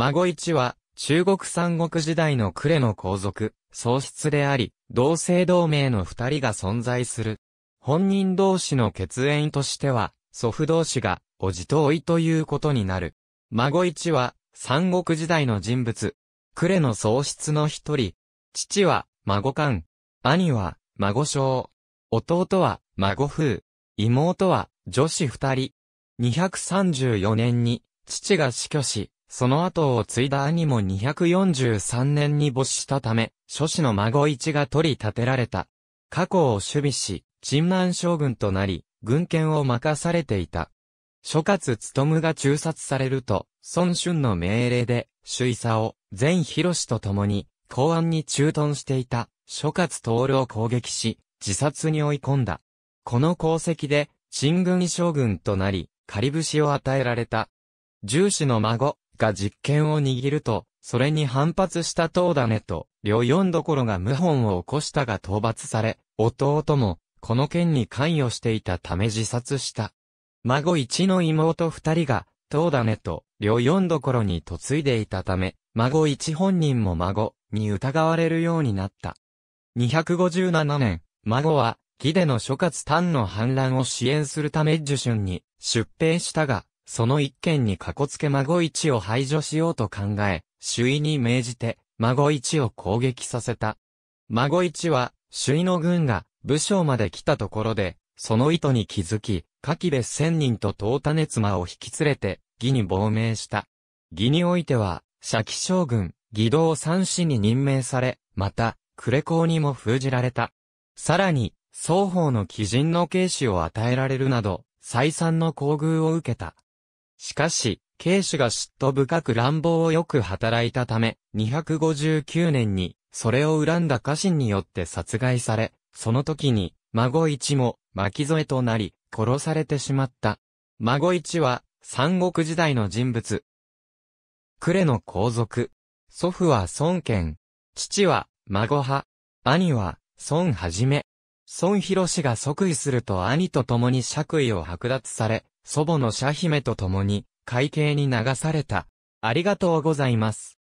孫一は、中国三国時代の呉の皇族、喪失であり、同姓同名の二人が存在する。本人同士の血縁としては、祖父同士が、おじとおいということになる。孫一は、三国時代の人物。呉の喪失の一人。父は、孫官。兄は、孫将。弟は、孫風。妹は、女子二人。234年に、父が死去し、その後を継いだ兄も243年に没したため、諸子の孫一が取り立てられた。過去を守備し、鎮南将軍となり、軍権を任されていた。諸葛むが中殺されると、孫春の命令で、佐を、前広氏と共に、公安に駐屯していた、諸葛徹を攻撃し、自殺に追い込んだ。この功績で、沈軍将軍となり、仮伏しを与えられた。重視の孫、が実権を握ると、それに反発した東種と、両四どころが謀反を起こしたが討伐され、弟も、この件に関与していたため自殺した。孫一の妹二人が、東種と、両四どころに嫁いでいたため、孫一本人も孫、に疑われるようになった。257年、孫は、木での諸葛丹の反乱を支援するため受春に出兵したが、その一件にかこつけ孫一を排除しようと考え、主位に命じて、孫一を攻撃させた。孫一は、主位の軍が、武将まで来たところで、その意図に気づき、柿部千人と東種妻を引き連れて、義に亡命した。義においては、社旗将軍、義道三氏に任命され、また、呉公にも封じられた。さらに、双方の貴人の警視を与えられるなど、再三の厚遇を受けた。しかし、慶主が嫉妬深く乱暴をよく働いたため、259年に、それを恨んだ家臣によって殺害され、その時に、孫一も巻き添えとなり、殺されてしまった。孫一は、三国時代の人物。呉の皇族。祖父は孫権。父は、孫派。兄は、孫はじめ。孫博氏が即位すると兄と共に爵位を剥奪され、祖母のシャ姫と共に、会計に流された。ありがとうございます。